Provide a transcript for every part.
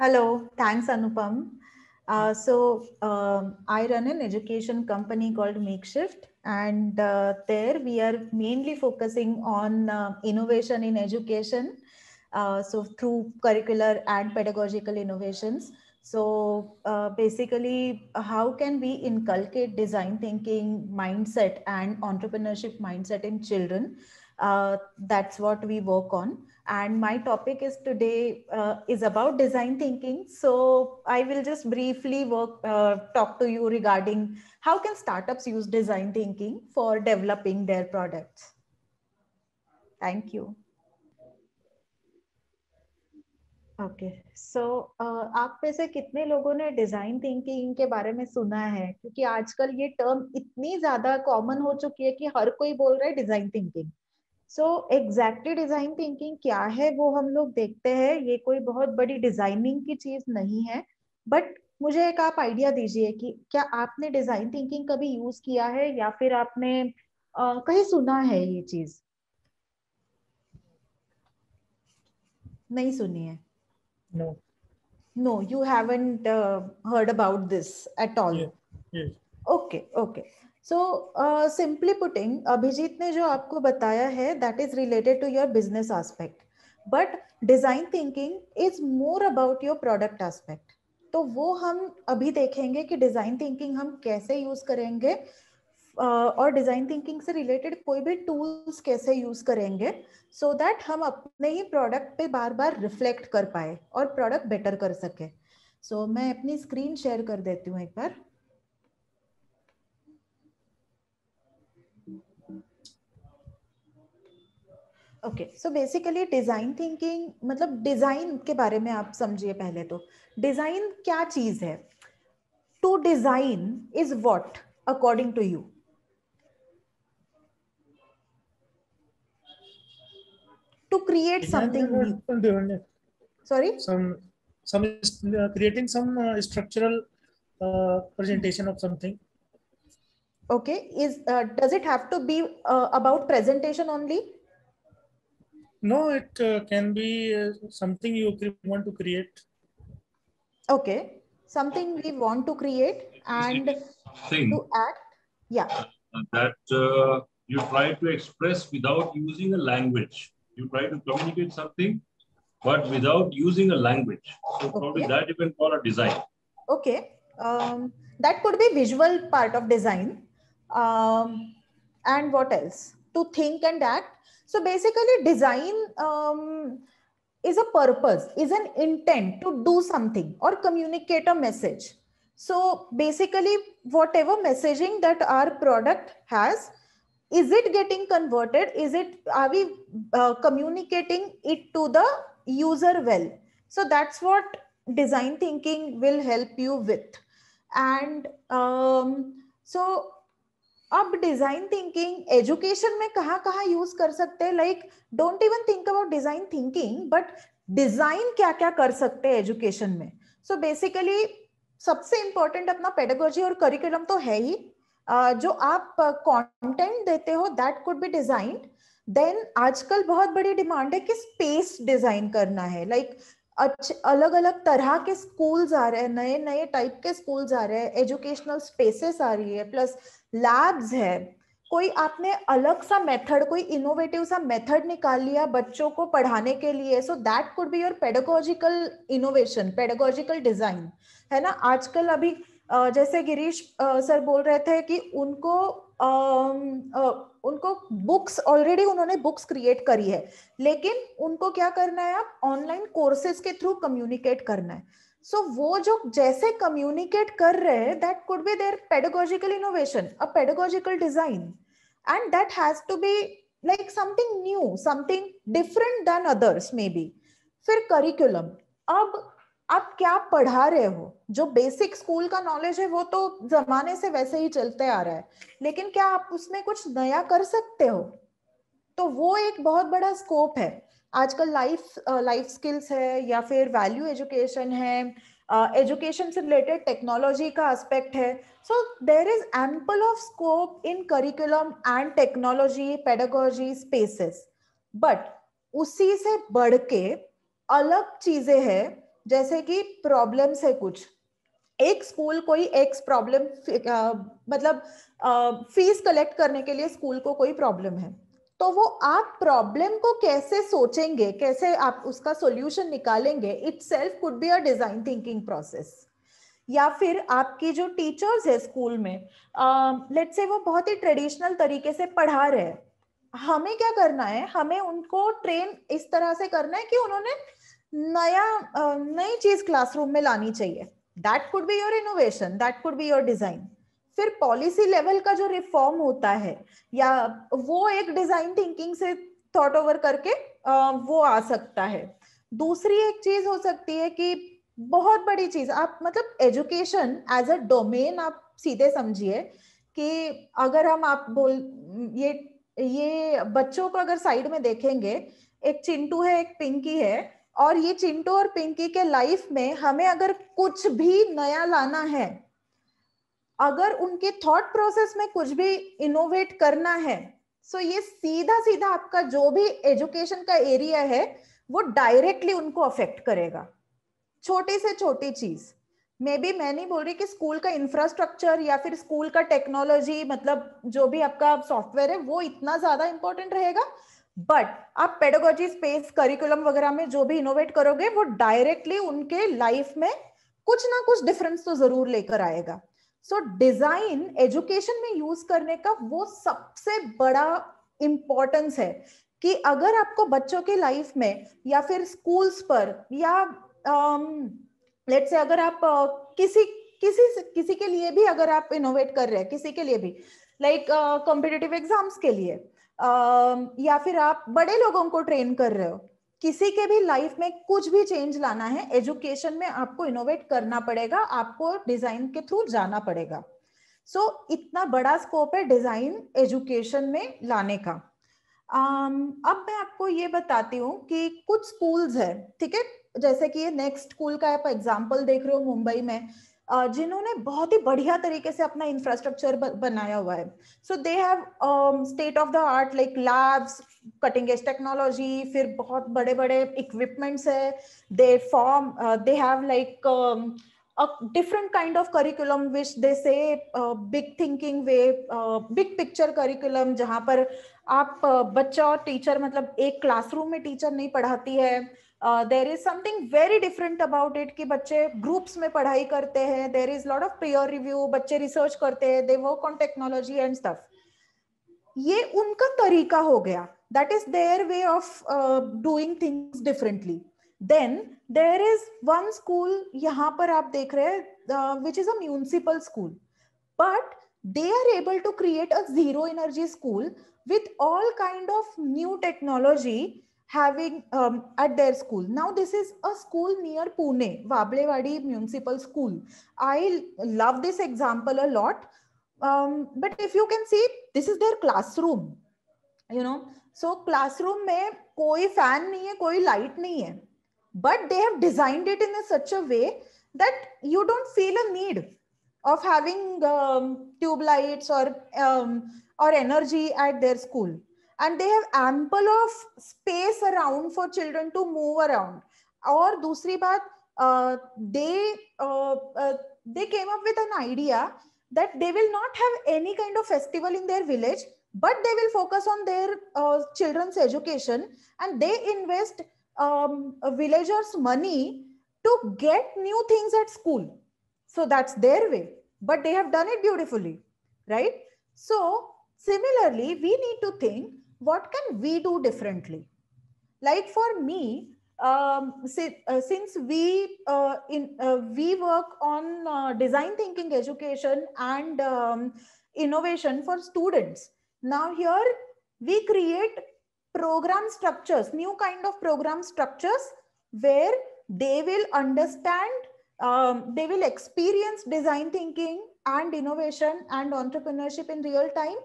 Hello, thanks Anupam. Uh, so um, I run an education company called Makeshift, and uh, there we are mainly focusing on uh, innovation in education. Uh, so through curricular and pedagogical innovations. So uh, basically, how can we inculcate design thinking mindset and entrepreneurship mindset in children? Uh, that's what we work on. and my topic is today uh, is about design thinking so i will just briefly work uh, talk to you regarding how can startups use design thinking for developing their products thank you okay so आप में से कितने लोगों ने design thinking के बारे में सुना है क्योंकि आजकल ये टर्म इतनी ज्यादा कॉमन हो चुकी है कि हर कोई बोल रहा है design thinking so exactly design thinking क्या है वो हम लोग देखते हैं ये कोई बहुत बड़ी डिजाइनिंग की चीज नहीं है बट मुझे एक आप आइडिया दीजिए कि क्या आपने डिजाइन थिंकिंग कभी यूज किया है या फिर आपने आ, कहीं सुना है ये चीज नहीं सुनी है no no you haven't heard about this at all okay okay so simply putting Abhijit ने जो आपको बताया है that is related to your business aspect but design thinking is more about your product aspect तो वो हम अभी देखेंगे कि डिजाइन थिंकिंग हम कैसे यूज करेंगे uh, और डिजाइन थिंकिंग से रिलेटेड कोई भी टूल्स कैसे यूज करेंगे सो so दैट हम अपने ही प्रोडक्ट पे बार बार रिफ्लेक्ट कर पाए और प्रोडक्ट बेटर कर सके सो so, मैं अपनी स्क्रीन शेयर कर देती हूँ एक बार okay so basically design thinking मतलब डिजाइन के बारे में आप समझिए पहले तो डिजाइन क्या चीज है to design is what according to you to create something sorry some creating some structural presentation of something okay is does it have to be about presentation only No, it uh, can be uh, something you want to create. Okay, something we want to create and thing to act. Yeah. Uh, that uh, you try to express without using a language. You try to communicate something, but without using a language. So okay. probably that you can call a design. Okay. Um, that could be visual part of design. Um, and what else? to think and act. So basically, design um, is a purpose, is an intent to do something or communicate a message. So basically, whatever messaging that our product has, is it getting converted? Is it are we uh, communicating it to the user well? So that's what design thinking will help you with, and um, so अब design thinking education में कहा कहा use कर सकते हैं like don't even think about design thinking but design क्या क्या कर सकते हैं एजुकेशन में सो so बेसिकली सबसे इंपॉर्टेंट अपना पेडागोजी और करिकुलम तो है ही जो आप कंटेंट देते हो that could be designed then आजकल बहुत बड़ी डिमांड है कि स्पेस डिजाइन करना है लाइक like, अच्छे अलग अलग तरह के स्कूल्स आ रहे हैं नए नए टाइप के स्कूल्स आ रहे हैं एजुकेशनल स्पेसेस आ रही है प्लस लैब्स है कोई आपने अलग सा मेथड कोई इनोवेटिव सा मेथड निकाल लिया बच्चों को पढ़ाने के लिए so that could be your pedagogical innovation pedagogical design है ना आजकल अभी जैसे गिरीश सर बोल रहे थे कि उनको उनको बुक्स ऑलरेडी उन्होंने बुक्स क्रिएट करी है लेकिन उनको क्या करना है आप ऑनलाइन कोर्सेज के थ्रू कम्युनिकेट करना है सो so, वो जो जैसे कम्युनिकेट कर रहे हैं that could be their pedagogical innovation a pedagogical design and that has to be like something new something different than others may be फिर करिकुलम अब आप क्या पढ़ा रहे हो जो बेसिक स्कूल का नॉलेज है वो तो जमाने से वैसे ही चलते आ रहा है लेकिन क्या आप उसमें कुछ नया कर सकते हो तो वो एक बहुत बड़ा स्कोप है आजकल लाइफ लाइफ स्किल्स है या फिर वैल्यू एजुकेशन है एजुकेशन से रिलेटेड टेक्नोलॉजी का एस्पेक्ट है so there is ample of scope in curriculum and technology pedagogy spaces but उसी से बढ़ के अलग चीजें हैं जैसे कि प्रॉब्लम्स है कुछ एक स्कूल कोई एक्स प्रॉब्लम मतलब फीस कलेक्ट करने के लिए स्कूल को कोई प्रॉब्लम है तो वो आप प्रॉब्लम को कैसे सोचेंगे कैसे आप उसका सॉल्यूशन निकालेंगे itself could be a design thinking process या फिर आपकी जो टीचर्स है स्कूल में लेट uh, से वो बहुत ही ट्रेडिशनल तरीके से पढ़ा रहे हमें क्या करना है हमें उनको ट्रेन इस तरह से करना है कि उन्होंने uh, नया नई चीज क्लासरूम में लानी चाहिए that could be your innovation that could be your design फिर पॉलिसी लेवल का जो रिफॉर्म होता है या वो एक डिजाइन थिंकिंग से थॉट ओवर करके वो आ सकता है दूसरी एक चीज हो सकती है कि बहुत बड़ी चीज आप मतलब एजुकेशन एज अ डोमेन आप सीधे समझिए कि अगर हम आप बोल ये ये बच्चों को अगर साइड में देखेंगे एक चिंटू है एक पिंकी है और ये चिंटो और पिंकी के लाइफ में हमें अगर कुछ भी नया लाना है अगर उनके थॉट प्रोसेस में कुछ भी इनोवेट करना है सो ये सीधा सीधा आपका जो भी एजुकेशन का एरिया है वो डायरेक्टली उनको अफेक्ट करेगा छोटी से छोटी चीज मे बी मैं नहीं बोल रही कि स्कूल का इंफ्रास्ट्रक्चर या फिर स्कूल का टेक्नोलॉजी मतलब जो भी आपका सॉफ्टवेयर है वो इतना ज्यादा इंपॉर्टेंट रहेगा बट आप पेडोगोजी स्पेस करिकुलम वगैरह में जो भी इनोवेट करोगे वो डायरेक्टली उनके लाइफ में कुछ ना कुछ डिफरेंस तो जरूर लेकर आएगा सो डिजाइन एजुकेशन में यूज करने का वो सबसे बड़ा इम्पोर्टेंस है कि अगर आपको बच्चों के लाइफ में या फिर स्कूल्स पर या लेट्स um, से अगर आप uh, किसी किसी किसी के लिए भी अगर आप इनोवेट कर रहे हैं किसी के लिए भी लाइक कॉम्पिटेटिव एग्जाम्स के लिए या फिर आप बड़े लोगों को ट्रेन कर रहे हो किसी के भी लाइफ में कुछ भी चेंज लाना है एजुकेशन में आपको इनोवेट करना पड़ेगा आपको डिजाइन के थ्रू जाना पड़ेगा सो so, इतना बड़ा स्कोप है डिजाइन एजुकेशन में लाने का um, अब मैं आपको ये बताती हूँ कि कुछ स्कूल्स है ठीक है जैसे कि ये नेक्स्ट स्कूल का आप एग्जाम्पल देख रहे हो मुंबई में जिन्होंने बहुत ही बढ़िया तरीके से अपना इंफ्रास्ट्रक्चर बनाया हुआ है so they have state of the art like labs cutting edge technology फिर बहुत बड़े बड़े इक्विपमेंट्स है they form they have like a different kind of curriculum which they say uh, big thinking way uh, big picture curriculum जहाँ पर आप बच्चा और टीचर मतलब एक क्लासरूम में टीचर नहीं पढ़ाती है there is something very different about it कि बच्चे ग्रुप्स में पढ़ाई करते हैं there is lot of prior review बच्चे रिसर्च करते हैं they work on technology and stuff ये उनका तरीका हो गया that is their way of doing things differently then there is one school यहाँ पर आप देख रहे हैं which is a school but they are able to create a zero energy school with all kind of new technology having um, at their school. Now this is a school near Pune, Vablewadi Municipal School. I love this example a lot. Um, but if you can see, this is their classroom. You know, so classroom में कोई fan नहीं है, कोई light नहीं है. But they have designed it in a such a way that you don't feel a need of having um, tube lights or um, or energy at their school and they have ample of space around for children to move around Or, दूसरी बात uh, they uh, uh, they came up with an idea that they will not have any kind of festival in their village but they will focus on their uh, children's education and they invest um, villagers money to get new things at school so that's their way but they have done it beautifully right so similarly we need to think what can we do differently? Like for me, um, uh, since we uh, in uh, we work on uh, design thinking education and um, innovation for students now here we create program structures new kind of program structures where they will understand um, they will experience design thinking and innovation and entrepreneurship in real time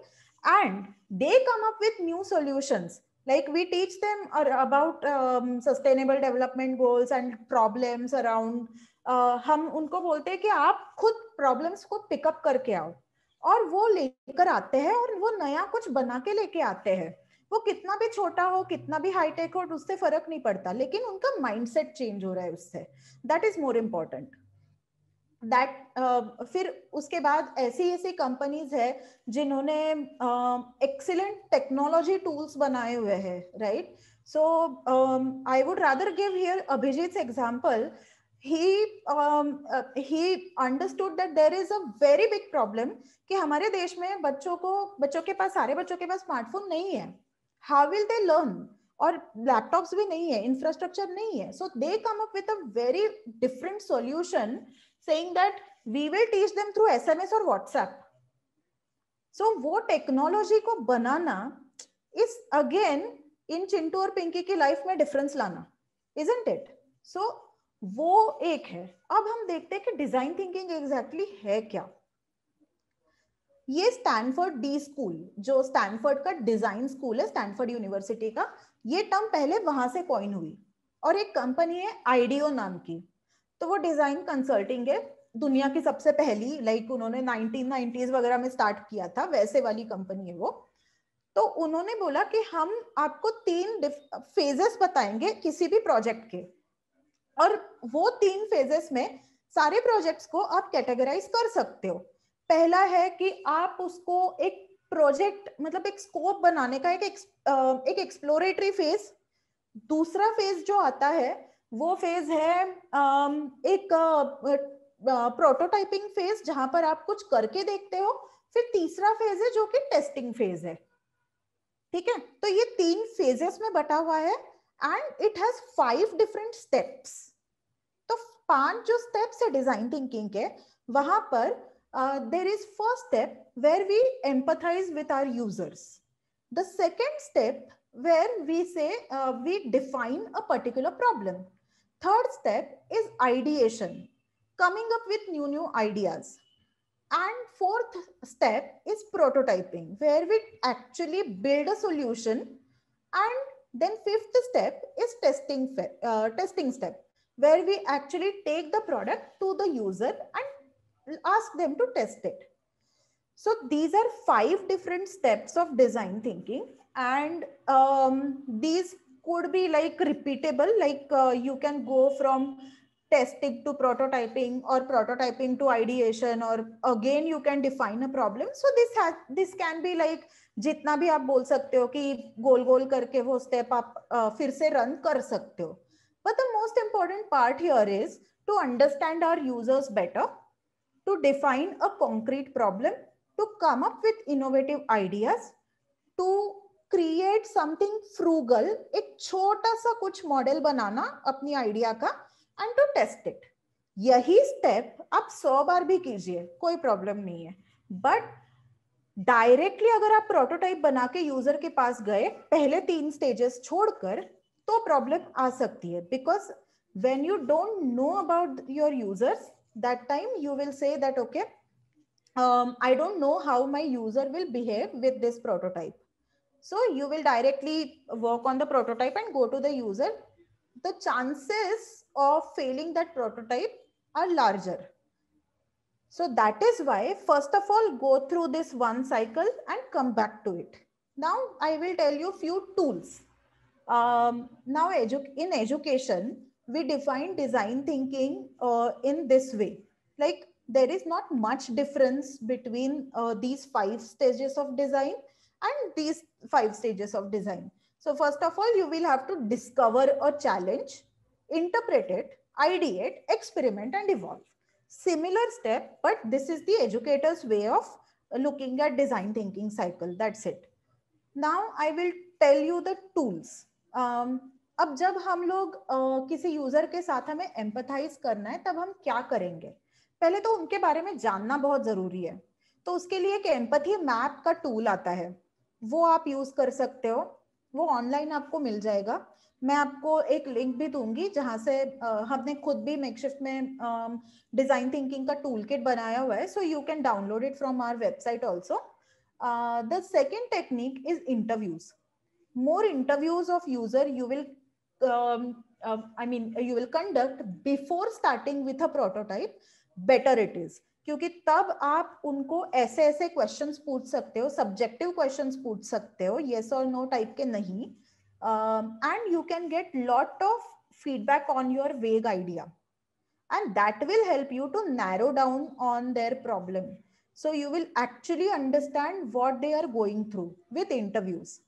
and they come up with new solutions like we teach them about um, sustainable development goals and problems around uh, हम उनको बोलते हैं कि आप खुद problems को up करके आओ और वो लेकर आते हैं और वो नया कुछ बना के लेके आते हैं वो कितना भी छोटा हो कितना भी हाईटेक हो उससे फर्क नहीं पड़ता लेकिन उनका माइंडसेट चेंज हो रहा है उससे that is more important that uh, फिर उसके बाद ऐसी ऐसी कंपनीज है जिन्होंने एक्सीलेंट टेक्नोलॉजी टूल्स बनाए हुए हैं right so I would rather give here Abhijit example he um, uh, he understood that there is a very big problem कि हमारे देश में बच्चों को बच्चों के पास सारे बच्चों के पास स्मार्टफोन नहीं है हाउ विल दे लर्न और लैपटॉप्स भी नहीं है इंफ्रास्ट्रक्चर नहीं है so they come up with a very different solution saying that we will teach them through SMS or WhatsApp. So wo technology ko banana is again in chintu और pinky ki life mein difference lana isn't it so वो एक है अब हम देखते हैं कि design thinking exactly है क्या ये स्टैनफोर्ड डी स्कूल जो स्टैनफोर्ड का डिजाइन स्कूल है स्टैनफोर्ड यूनिवर्सिटी का ये टर्म पहले वहां से कॉइन हुई और एक कंपनी है आइडियो नाम की तो वो डिजाइन कंसल्टिंग है दुनिया की सबसे पहली लाइक उन्होंने 1990s वगैरह में स्टार्ट किया था वैसे वाली कंपनी है वो तो उन्होंने बोला कि हम आपको तीन फेजेस बताएंगे किसी भी प्रोजेक्ट के और वो तीन फेजेस में सारे प्रोजेक्ट्स को आप कैटेगराइज कर सकते हो पहला है कि आप उसको एक प्रोजेक्ट मतलब एक स्कोप बनाने का एक एक एक्सप्लोरेटरी फेज दूसरा फेज जो आता है वो फेज है एक प्रोटोटाइपिंग फेज जहां पर आप कुछ करके देखते हो फिर तीसरा फेज है जो कि टेस्टिंग फेज है ठीक है तो ये तीन फेजेस में बटा हुआ है and it has five different steps तो पांच जो स्टेप्स है डिजाइन थिंकिंग के वहां पर there is first step where we empathize with our users the second step where we say uh, we define a particular problem Third step is ideation, coming up with new, new ideas. And fourth step is prototyping, where we actually build a solution. And then fifth step is testing, uh, testing step, where we actually take the product to the user and ask them to test it. So these are five different steps of design thinking. And um, these could be like repeatable, like uh, you can go from testing to prototyping or prototyping to ideation or again you can define a problem. So this has, this can be like jītna bhi aap bol sakte ho ki goal goal karke वो step aap uh, फिर से run कर सकते हो But the most important part here is to understand our users better, to define a concrete problem, to come up with innovative ideas, to create something frugal एक छोटा सा कुछ model बनाना अपनी आइडिया का एंड टू टेस्ट इट यही step आप सौ बार भी कीजिए कोई प्रॉब्लम नहीं है बट डायरेक्टली अगर आप प्रोटोटाइप बना के यूजर के पास गए पहले तीन स्टेजेस छोड़कर तो प्रॉब्लम आ सकती है because when you don't know about your users that time you will say that okay I don't know how my user will behave with this prototype So you will directly work on the prototype and go to the user. The chances of failing that prototype are larger. So that is why first of all, go through this one cycle and come back to it. Now I will tell you few tools. Um, now edu in education, we define design thinking uh, in this way. Like there is not much difference between uh, these five stages of design and these five stages of design. So first of all, you will have to discover a challenge, interpret it, ideate, experiment and evolve. Similar step, but this is the educator's way of looking at design thinking cycle. That's it. Now I will tell you the tools. Um, अब जब हम लोग uh, किसी user के साथ हमें empathise करना है तब हम क्या करेंगे पहले तो उनके बारे में जानना बहुत जरूरी है तो उसके लिए एक एम्पथी मैप का टूल आता है वो आप यूज कर सकते हो वो ऑनलाइन आपको मिल जाएगा मैं आपको एक लिंक भी दूंगी जहाँ से हमने खुद भी मेकशिफ्ट में डिजाइन थिंकिंग का टूल किट बनाया हुआ है so you can download it from our website also the second technique is interviews more interviews of user you will I mean you will conduct before starting with a prototype better it is क्योंकि तब आप उनको ऐसे ऐसे questions पूछ सकते हो subjective questions पूछ सकते हो येस और नो टाइप के नहीं and you can get lot of feedback on your vague idea and that will help you to narrow down on their problem so you will actually understand what they are going through with interviews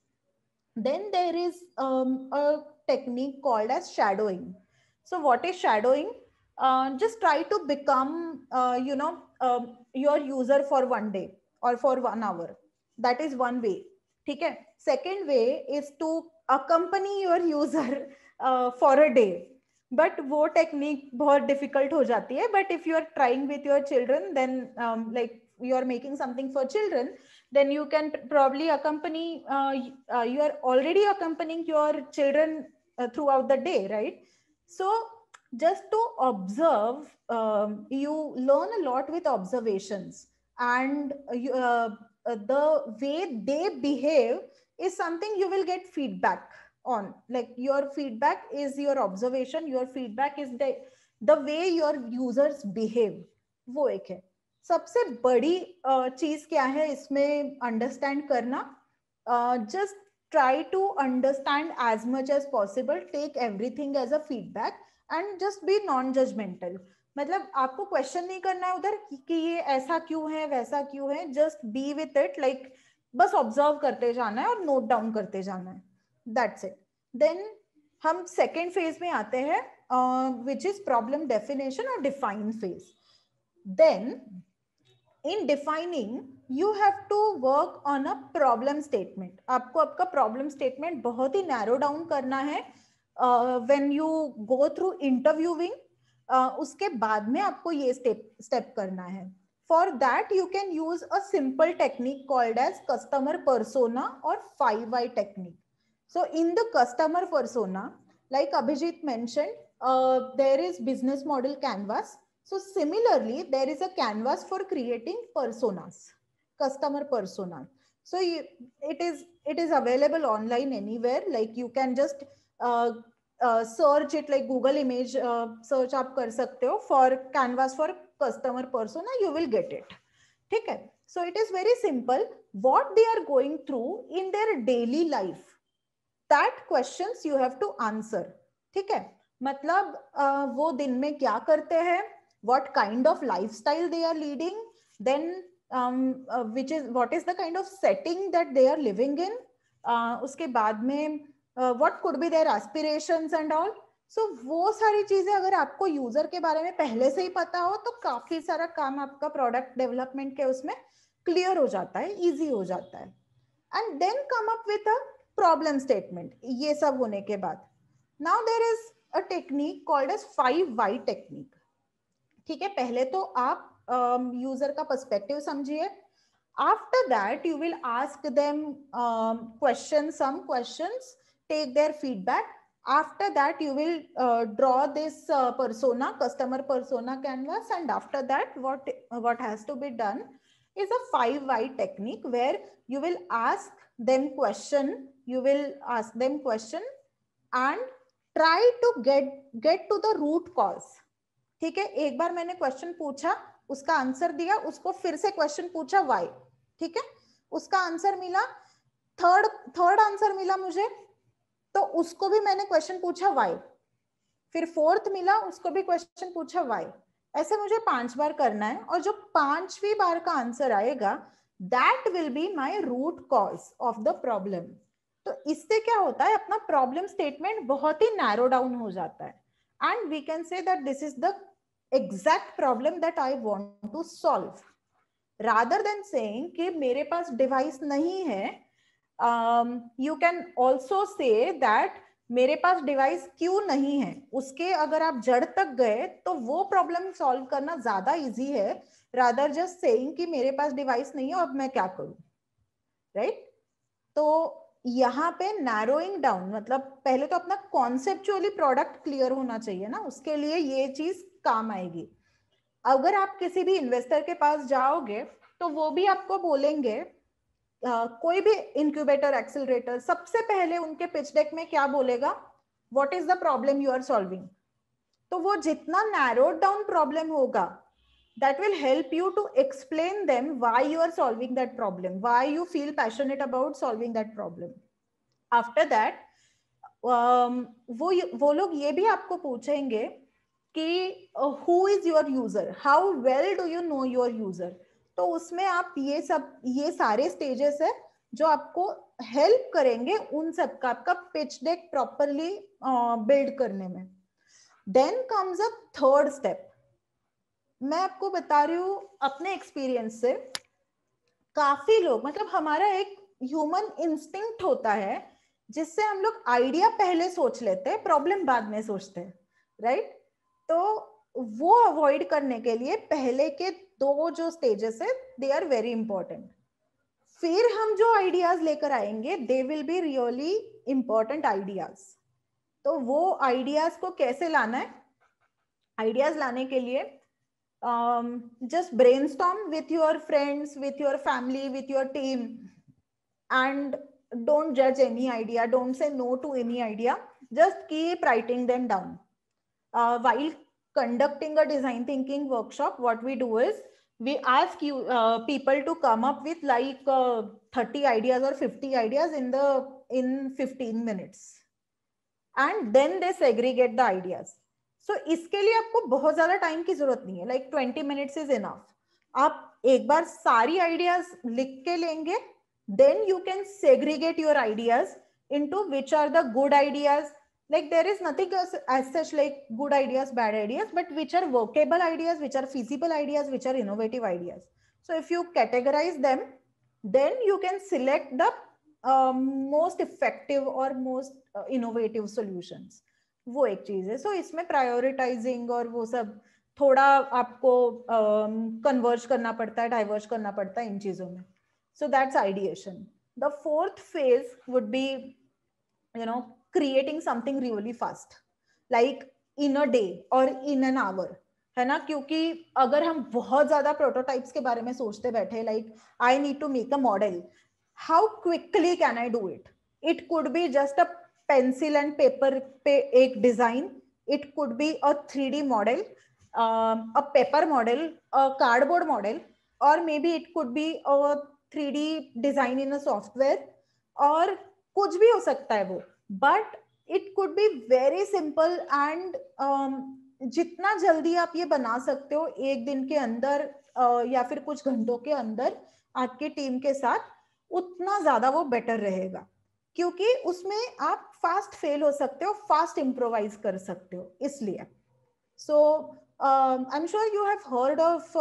then there is a technique called as shadowing so what is shadowing Uh, just try to become uh, you know um, your user for one day or for one hour that is one way okay second way is to accompany your user uh, for a day But वो technique बहुत difficult हो जाती but if you are trying with your children then then um, you are making something for children then you can probably accompany uh, uh, you are already accompanying your children uh, throughout the day right so just to observe, um, you learn a lot with observations and uh, you, uh, uh, the way they behave is something you will get feedback on. Like your feedback is your observation, your feedback is the, the way your users behave. वो एक है सबसे बड़ी चीज क्या है इसमें understand करना just try to understand as much as possible take everything as a feedback and just be non judgmental मतलब आपको क्वेश्चन नहीं करना है उधर कि ये ऐसा क्यों है वैसा क्यों है just be with it like बस ऑब्जर्व करते जाना है और नोट डाउन करते जाना है दैट्स इट देन हम सेकेंड फेज में आते हैं विच इज प्रॉब्लम डेफिनेशन और define phase then in defining you have to work on a problem statement आपको आपका प्रॉब्लम स्टेटमेंट बहुत ही नैरो डाउन करना है when you go through interviewing उसके बाद में आपको ये स्टेप स्टेप करना है for that you can use a simple technique called as customer persona और five why technique so in the customer persona like abhijit mentioned uh, there is business model canvas so similarly there is a canvas for creating personas customer persona so you, it is it is available online anywhere like you can just uh, uh, search it like google image uh, search aap kar sakte ho for canvas for customer persona you will get it theek hai so it is very simple what they are going through in their daily life that questions you have to answer theek hai matlab uh, wo din mein kya karte hain what kind of lifestyle they are leading then um, uh, which is what is the kind of setting that they are living in uh, उसके बाद में what could be their aspirations and all so वो सारी चीजें अगर आपको user के बारे में पहले से ही पता हो तो काफी सारा काम आपका प्रोडक्ट डेवलपमेंट के उसमें क्लियर हो जाता है इजी हो जाता है and then come up with a problem statement ये सब होने के बाद now there is a technique called as five why technique ठीक है पहले तो आप यूजर का पर्सपेक्टिव समझिए after that you will ask them um, questions some questions take their feedback after that you will uh, draw this uh, persona customer persona canvas and after that what what has to be done is a 5 why technique where you will ask them question you will ask them question and try to get get to the root cause ठीक है एक बार मैंने question पूछा उसका answer दिया उसको फिर से क्वेश्चन पूछा वाई ठीक है उसका आंसर मिला थर्ड थर्ड आंसर मिला मुझे तो उसको भी मैंने क्वेश्चन पूछा वाई फिर फोर्थ मिला उसको भी क्वेश्चन पूछा वाई ऐसे मुझे पांच बार करना है और जो पांचवी बार का आंसर आएगा that will be my root cause of the problem तो इससे क्या होता है अपना प्रॉब्लम स्टेटमेंट बहुत ही नैरो डाउन हो जाता है and we can say that this is the exact problem that I want to solve rather than saying कि मेरे पास डिवाइस नहीं है you can also say that मेरे पास डिवाइस क्यों नहीं है उसके अगर आप जड़ तक गए तो वो प्रॉब्लम सॉल्व करना ज्यादा इजी है रादर जस्ट सेइंग कि मेरे पास डिवाइस नहीं है अब मैं क्या करूं राइट right? तो यहाँ पे नैरोइंग डाउन मतलब पहले तो अपना कॉन्सेप्चुअली प्रोडक्ट क्लियर होना चाहिए ना उसके लिए ये चीज काम आएगी अगर आप किसी भी इन्वेस्टर के पास जाओगे तो वो भी आपको बोलेंगे Uh, कोई भी इंक्यूबेटर एक्सिलरेटर सबसे पहले उनके पिच डेक में क्या बोलेगा what is the problem you are solving तो वो जितना नैरो डाउन प्रॉब्लम होगा that will help you to explain them why you are solving that problem why you feel passionate about solving that problem after that वो वो लोग ये भी आपको पूछेंगे कि who is your user how well do you know your user तो उसमें आप ये सब ये सारे स्टेजेस है जो आपको हेल्प करेंगे उन सब का आपका पिच डेक प्रॉपरली बिल्ड करने में then comes a third step मैं आपको बता रही हूँ अपने एक्सपीरियंस से काफी लोग मतलब हमारा एक ह्यूमन इंस्टिंक्ट होता है जिससे हम लोग आइडिया पहले सोच लेते हैं प्रॉब्लम बाद में सोचते हैं राइट right? तो वो अवॉइड करने के लिए पहले के दो जो स्टेजेस है दे आर वेरी इंपॉर्टेंट फिर हम जो आइडियाज लेकर आएंगे they will be really important ideas तो वो आइडियाज को कैसे लाना है आइडियाज लाने के लिए just brainstorm with your friends with your family with your team and don't जज any idea don't say no to any idea just keep writing them down wild uh, conducting a design thinking workshop, what we do is we ask you uh, people to come up with like uh, 30 ideas or 50 ideas in the in 15 minutes and then they segregate the ideas so iske liye aapko bahut zyada time ki zarurat nahi hai like 20 minutes is enough aap ek bar sari ideas likh ke lenge then you can segregate your ideas into which are the good ideas like there is nothing as, as, such like good ideas bad ideas but which are workable ideas which are feasible ideas which are innovative ideas so if you categorize them then you can select the um, most effective or most uh, innovative solutions वो एक चीज है सो so, इसमें prioritising और वो सब थोड़ा आपको कन्वर्ज um, करना पड़ता है डाइवर्ज करना पड़ता है इन चीजों में so that's ideation the fourth phase would be you know creating something really fast like in a day और इन एन आवर है ना क्योंकि अगर हम बहुत ज्यादा प्रोटोटाइप्स के बारे में सोचते बैठे like I need to make a model how quickly can I do it it could be just a pencil and paper पे एक design it could be a three D model a paper model a cardboard model और maybe it could be a three D design in a software और कुछ भी हो सकता है वो but it could be very simple and जितना जल्दी आप ये बना सकते हो एक दिन के अंदर uh, या फिर कुछ घंटों के अंदर आपकी टीम के साथ उतना ज्यादा वो बेटर रहेगा क्योंकि उसमें आप फास्ट फेल हो सकते हो फास्ट इम्प्रोवाइज कर सकते हो इसलिए so I am sure you have heard of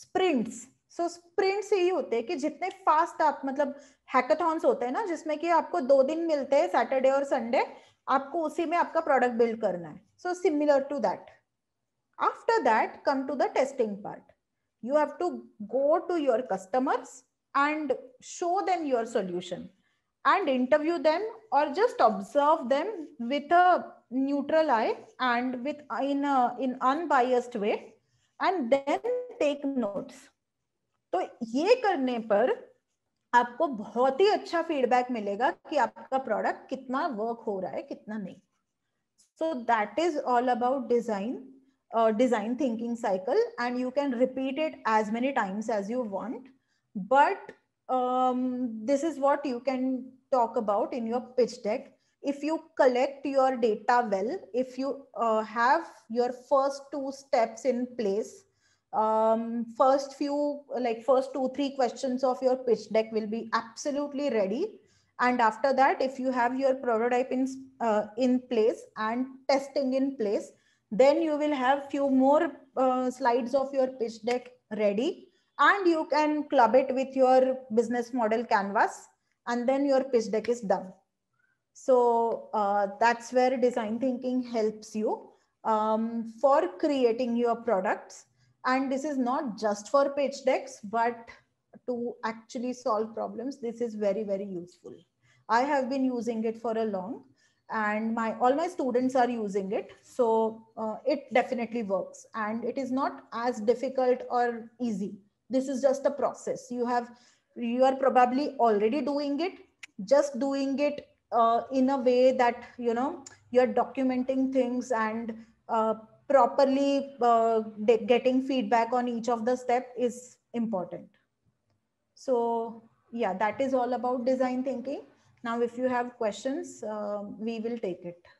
sprints so so, sprint से ही होते हैं कि जितने फास्ट आप मतलब हैकाथॉन्स होते हैं ना जिसमें कि आपको दो दिन मिलते हैं सैटरडे और संडे आपको उसी में आपका प्रोडक्ट बिल्ड करना है so similar to that after that come to the testing part you have to go to your customers and show them your solution and interview them और just observe them with a neutral eye and with in in unbiased way and then take notes तो ये करने पर आपको बहुत ही अच्छा feedback मिलेगा कि आपका प्रोडक्ट कितना वर्क हो रहा है कितना नहीं so that is all about design design thinking cycle and you can repeat it as many times as you want but this is what you can talk about in your pitch deck if you collect your data well if you have your first two steps in place um, first few, like first two, three questions of your pitch deck will be absolutely ready. And after that, if you have your prototype in, uh, in place and testing in place, then you will have few more uh, slides of your pitch deck ready and you can club it with your business model canvas and then your pitch deck is done. So uh, that's where design thinking helps you um, for creating your products. And this is not just for page decks, but to actually solve problems, this is very, very useful. I have been using it for a long and my all my students are using it so uh, it definitely works and it is not as difficult or easy this is just a process you have you are probably already doing it just doing it uh, in a way that you know you're documenting things and uh, properly uh, getting feedback on each of the step is important. So yeah, that is all about design thinking. Now, if you have questions, uh, we will take it.